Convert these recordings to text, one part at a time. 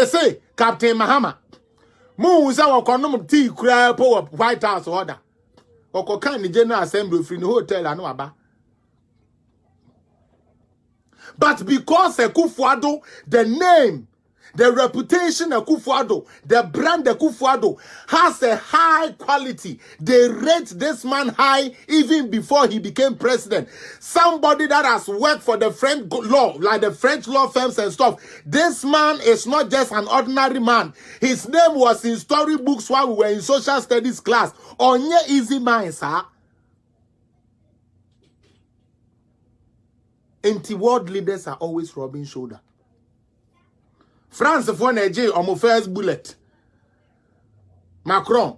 mese captain mahama muhu sɛ wɔkɔnom tii koraa po wɔ white house hɔ da wɔkɔka ne general assembly ofiri ne hotel ano aba but because Akufo-Addo the name The reputation of Kufuado, the brand of Kufuado has a high quality. They rate this man high even before he became president. Somebody that has worked for the French law, like the French law firms and stuff. This man is not just an ordinary man. His name was in storybooks while we were in social studies class. Onye easy mind, sir. Anti-world leaders are always rubbing shoulder. France, for Niger, on my first bullet macron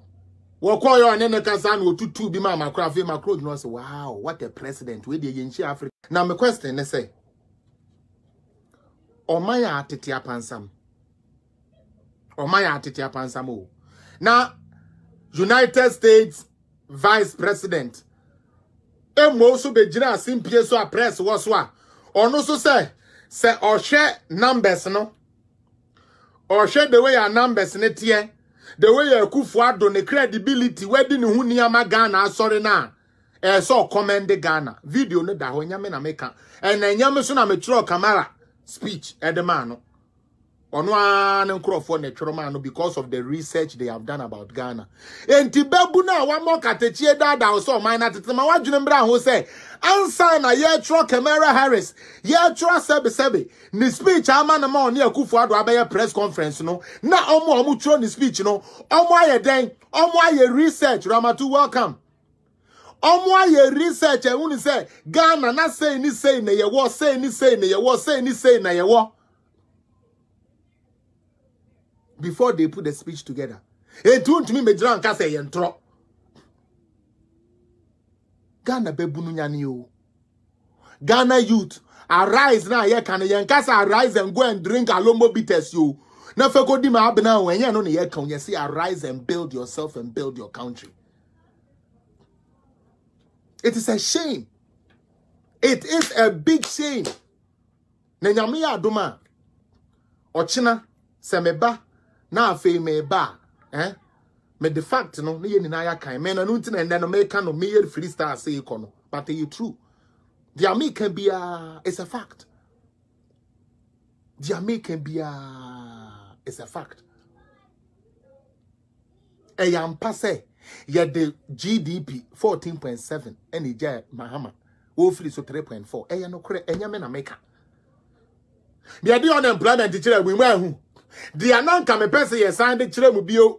wɔkɔɔ yɛ ɔne ne kasa na otutu bi ma macron afei macron gyina sɛ wow what a president wei deɛ yɛnhyia africa na me question ne sɛ ɔman a atete apansam ɔman a atete apansam o na united states vice president emo nso bɛgyina asimpie so a press wɔ so a ɔno say, say, sɛ ɔhwɛ numbers no Or ɔhwɛ the way your numbers net here. the way your akufo ado ne credibility wadi ne ho nneɛma ghana asɔre no a ɛsɛ ɔkɔmɛnde ghana video no da hɔ nyame na meka ɛnɛ nyame so na metwerɛ camera speech ɛde maa no ɔno ara ne nkurɔfoɔ na ɛtwerɛ no because of the research they have done about ghana enti bɛbu no a wamɔ katakyie daadaa sɛ ɔman no atete ma wadwene mmerɛ ho sɛ ansa na yɛtwerɛ kamara harris yɛtwerɛ sɛbesɛbe ne speech ama no ma ɔne akufo ado abɛyɛ press conference no na ɔmo a ɔmo twerɛ ne speech no ɔmo ayɛ den. ɔmo ayɛ research ramatu welcome ɔmo ayɛ research E ne sɛ ghana na say ni say na yɛwɔ Say ni say na yɛwɔ Say ni say na yɛwɔ before they put the speech together etu ntumi megyina nka sɛ yɛ ntorɔ ghana bɛbunu nyane o ghana youth arise na yɛka no yɛnka sɛ arise and go and drink alombo bitters you. na fɛ di ma abena o ɛnyɛ no ne yɛka o yɛse arise and build yourself and build your country it is a shame it is a big shame na nyame yɛ ochina a meba na afei ba, eh me the fact no na ye nyinaa ya kan me na no ntina ende no me no me ye free star say ko no but it true the american bia is a fact the american bia is a fact e yam mpa se ye the gdp 14.7 ene je mahama wo free so 3.4 e ya no kure enya me na meka me ade unemployment kyerɛ agbe mu ahu deɛ na nka mepɛ sɛ sign. de kyerɛ mu bio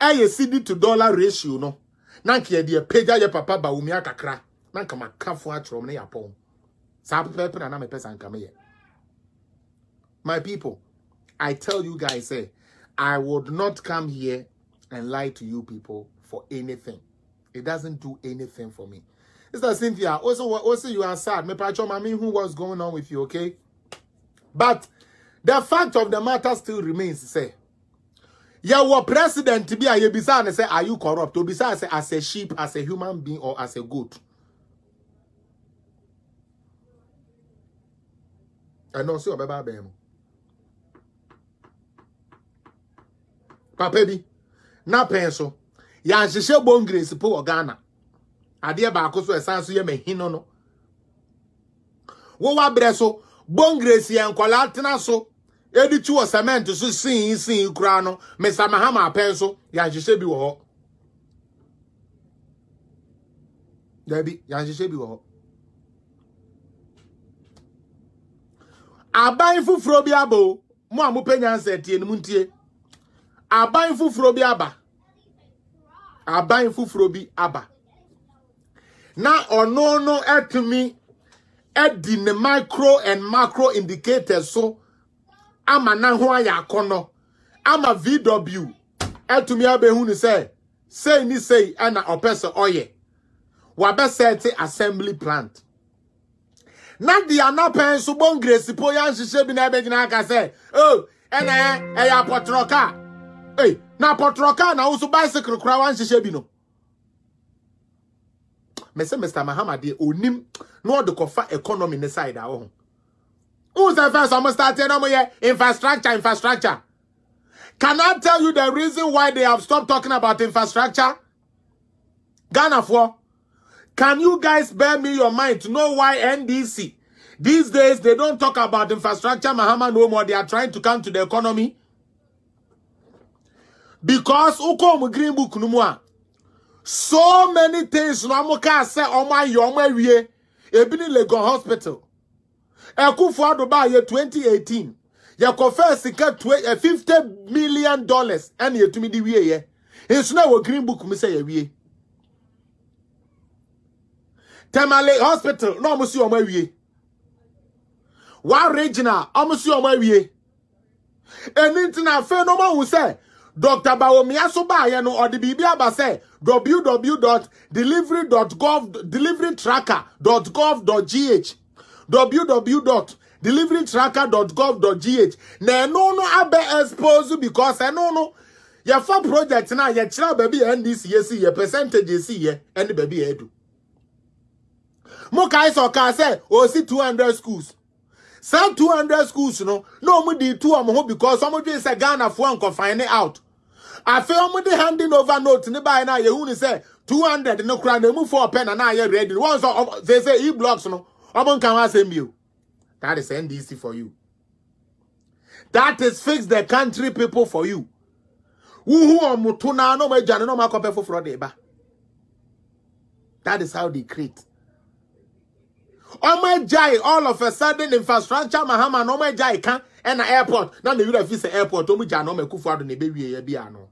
ɛyɛ cd to dollar ratio no na nka yɛde di yɛ papa bawomi akakra na nka makafo akyerɛ m ne yɛapɔn saa na na me sɛ anka meyɛ my people i tell you guys eh, i would not come here and lie to you people for anything it doesn't do anything for me Sister Cynthia, also, also you are sad. Me patcho, mommy, who was going on with you, okay? But the fact of the matter still remains say yɛwɔ president Be a yɛbisaa ne Say, are you corrupt obisaa Say, as a sheep as a human being or as a goat ɛno sɛ ɔbɛba abɛn mu papa bi na pɛn so yɛahyehyɛ bon grace po wɔ ghana adeɛ baako so ɛsan so yɛ mahi no no wowɔ aberɛ so bon grace yɛ nkɔlaa so yɛde tu wɔ cement so sii sii koraa no mr mahama apɛn ya yɛahyehyɛ bi wɔ hɔ dabi yɛahyehyɛ bi wɔ hɔ aban foforɔ bi aba o mo a mopɛ nyansa ntie aban foforɔ bi aba aban foforɔ bi aba na ɔno no atumi adi ne micro and macro indicators so ama na ho ayɛ akɔnɔ ama vw atumi abɛhu no sɛ sei ne sei ɛna ɔpɛ sɛ ɔyɛ wabɛsɛte assembly plant na deɛ anapɛn so bɔngresipo yɛ nhyehyɛ bi na ɛbɛgyina aka sɛ o oh, ɛna ɛyɛ apɔtɔrɔka ei na potroka na woso bicycle koraa wanhyehyɛ bi no mɛsɛ mr mahama deɛ onim na ɔde kɔfa economy ne side a wɔ Who's the first? Uzefes Omustatienomye, infrastructure, infrastructure. Can I tell you the reason why they have stopped talking about infrastructure? Ghana for. Can you guys bear me your mind to know why NDC? These days, they don't talk about infrastructure, Muhammad no more. They are trying to come to the economy. Because Ukom Green Book Numua. So many things, Namuka say, Oma oh oh Yoma Ebini Legon Hospital. Akufo-Addo baa yɛ 2018 yɛkɔfɛɛ sika fifty million dollars ɛna yɛtumi de wie yɛ nso na wɔ green book mu sɛ yɛwie tɛmale hospital na ɔmo si ɔmo awie wa regional ɔmo si ɔmo awie ɛni ntina afei na ɔmo ahu sɛ dr bawomia so baayɛ no ɔde biribi aba sɛ www.delivery.gov deliverytracker.gov.gh www.deliverytracker.gov.gh na ɛno no abɛ expose because ɛno eh, no yɛfa project no a yɛkyerɛ baabi eh, a ndc yɛsi yɛ percentage yɛsi yɛ ɛne baabi a ɛdu mo kae sɛ ɔkaa sɛ ɔsi 200 schools two hundred schools no na ɔmo de tu ɔmo ho because ɔmo dwe sɛ ghanafoɔ nkɔfan ne out afei ɔmo de handing over note ne baeɛ no a yɛhu ne two hundred. no koraa na emu fo ɔpɛ na na ayɛ ready wɔn nso uh, uh, sɛ sɛ e blocks no ọmọ nǹkan wá sẹ́mi o that is NDC for you that is fix the country people for you wuhu ọmọ tó náà náà ọmọ ẹja náà ọmọ akọpẹ foforọ that is how they create ọmọ ẹja all of a sudden infrastructure mahama na ọmọ ẹja yìí kan ɛna airport na na ewura fi airport ɔmu gya na ɔmu ɛkufu ado na ebe wie yɛ bi ano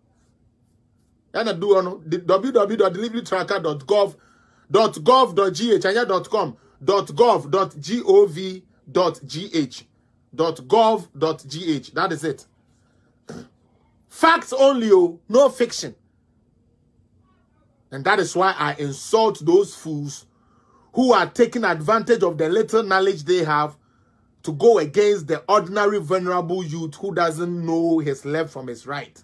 ɛna duwɔ no www.deliverytracker.gov.gov.gh .gov.gov.gh. That is it. Facts only, oh, no fiction. And that is why I insult those fools who are taking advantage of the little knowledge they have to go against the ordinary vulnerable youth who doesn't know his left from his right.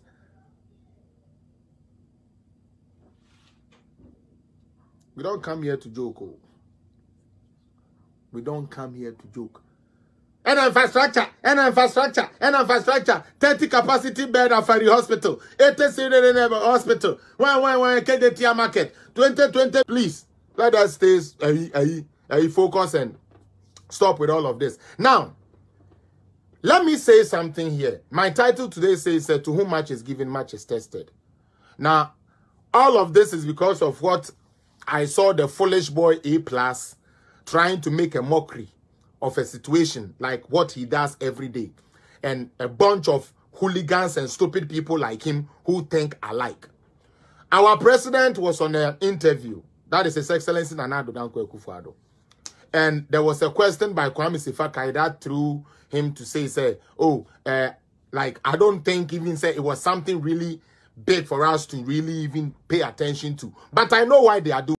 We don't come here to joke. Oh. We don't come here to joke. And infrastructure, and infrastructure, and infrastructure. 30 capacity bed of Afari Hospital, 80 student in hospital. When, when, when, KDTR market. 2020, please. Let us stay, uh, uh, uh, focus and stop with all of this. Now, let me say something here. My title today says, uh, To whom much is given, much is tested. Now, all of this is because of what I saw the foolish boy A plus trying to make a mockery of a situation like what he does every day. And a bunch of hooligans and stupid people like him who think alike. Our president was on an interview. That is His Excellency Nana Danko Ekufuado. And there was a question by Kwame Sifakai that threw him to say, say oh, uh, like, I don't think even say it was something really big for us to really even pay attention to. But I know why they are doing